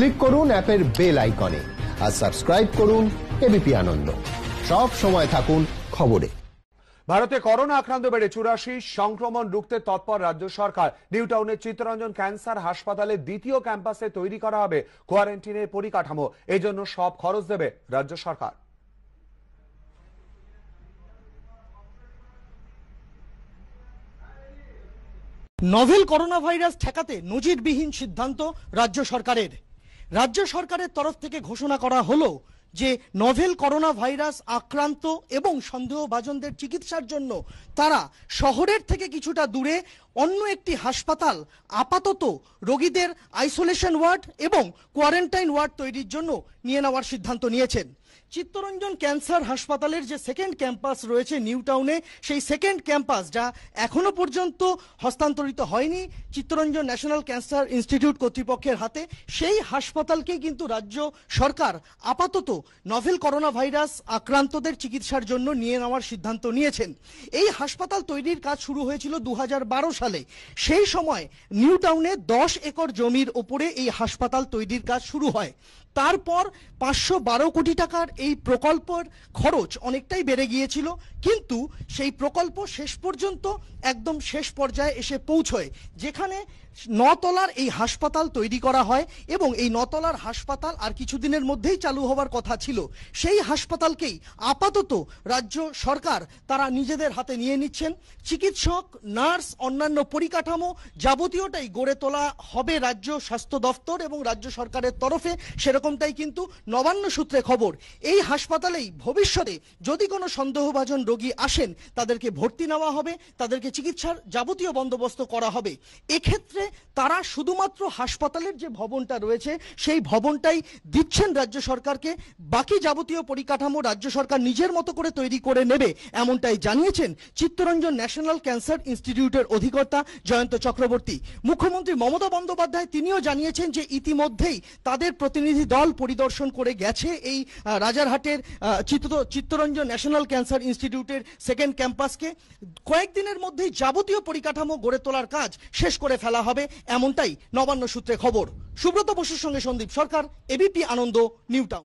click করুন অ্যাপের bell আইকনে আর সাবস্ক্রাইব করুন এবিপি আনন্দ সব সময় থাকুন খবরে ভারতে করোনা আক্রান্ত বেড়ে চুরাশি সংক্রমণ রুখতে তৎপর রাজ্য সরকার নিউ টাউনের চিত্তরঞ্জন ক্যান্সার হাসপাতালে দ্বিতীয় ক্যাম্পাসে তৈরি করা হবে কোয়ারেন্টিনের পরিকাঠামো এজন্য সব খরচ দেবে রাজ্য সরকার নভেল করোনা ভাইরাস ঠেকাতে নজিরবিহীন সিদ্ধান্ত রাজ্য সরকারের রাজ্য সরকারের তরফ থেকে ঘোষণা করা হলো যে নভেল করোনা ভাইরাস আক্রান্ত এবং সন্দেহভাজনদের চিকিৎসার জন্য তারা শহরের থেকে কিছুটা দূরে অন্য একটি হাসপাতাল আপাতত রোগীদের আইসোলেশন ওয়ার্ড এবং কোয়ারেন্টাইন ওয়ার্ড তৈরির জন্য নিয়ে নেওয়ার সিদ্ধান্ত নিয়েছেন চিত্তরঞ্জন ক্যান্সার হাসপাতালের যে সেকেন্ড ক্যাম্পাস রয়েছে নিউ টাউনে সেই সেকেন্ড ক্যাম্পাস যা এখনো পর্যন্ত হস্তান্তরিত হয়নি চিত্তরঞ্জন ন্যাশনাল ক্যান্সার ইনস্টিটিউট কর্তৃপক্ষের হাতে সেই হাসপাতালকেই কিন্তু রাজ্য সরকার আপাতত নভেল করোনা ভাইরাস আক্রান্তদের চিকিৎসার জন্য নিয়ে নেওয়ার সিদ্ধান্ত নিয়েছেন এই হাসপাতাল তৈরির কাজ শুরু হয়েছিল দু সালে সেই সময় নিউ টাউনে দশ একর জমির ওপরে এই হাসপাতাল তৈরির কাজ শুরু হয় তারপর পাঁচশো কোটি টাকা টাকার এই প্রকল্পের খরচ অনেকটাই বেড়ে গিয়েছিল কিন্তু সেই প্রকল্প শেষ পর্যন্ত একদম শেষ পর্যায়ে এসে পৌঁছয় যেখানে নতলার এই হাসপাতাল তৈরি করা হয় এবং এই নতলার হাসপাতাল আর কিছুদিনের মধ্যেই চালু হওয়ার কথা ছিল সেই হাসপাতালকেই আপাতত রাজ্য সরকার তারা নিজেদের হাতে নিয়ে নিচ্ছেন চিকিৎসক নার্স অন্যান্য পরিকাঠামো যাবতীয়টাই গড়ে তোলা হবে রাজ্য স্বাস্থ্য দফতর এবং রাজ্য সরকারের তরফে সেরকমটাই কিন্তু নবান্ন সূত্রে খবর এই হাসপাতালেই ভবিষ্যতে যদি কোনো সন্দেহভাজন রোগী আসেন তাদেরকে ভর্তি নেওয়া হবে তাদেরকে চিকিৎসার যাবতীয় বন্দোবস্ত করা হবে এক্ষেত্রে তারা শুধুমাত্র হাসপাতালের যে ভবনটা রয়েছে সেই ভবনটাই দিচ্ছেন রাজ্য সরকারকে বাকি যাবতীয় পরিকাঠামো রাজ্য সরকার নিজের মতো করে তৈরি করে নেবে এমনটাই জানিয়েছেন চিত্তরঞ্জন ন্যাশনাল ক্যান্সার ইনস্টিটিউটের অধিকর্তা জয়ন্ত চক্রবর্তী মুখ্যমন্ত্রী মমতা বন্দ্যোপাধ্যায় তিনিও জানিয়েছেন যে ইতিমধ্যেই তাদের প্রতিনিধি দল পরিদর্শন করে গেছে এই রাজারহাটের চিত্র চিত্তরঞ্জন ন্যাশনাল ক্যান্সার ইনস্টিটিউটের সেকেন্ড ক্যাম্পাসকে কয়েকদিনের মধ্যেই যাবতীয় পরিকাঠামো গড়ে তোলার কাজ শেষ করে ফেলা হবে এমনটাই নবান্ন সূত্রে খবর সুব্রত বসুর সঙ্গে সন্দীপ সরকার এবিপি আনন্দ নিউটাউন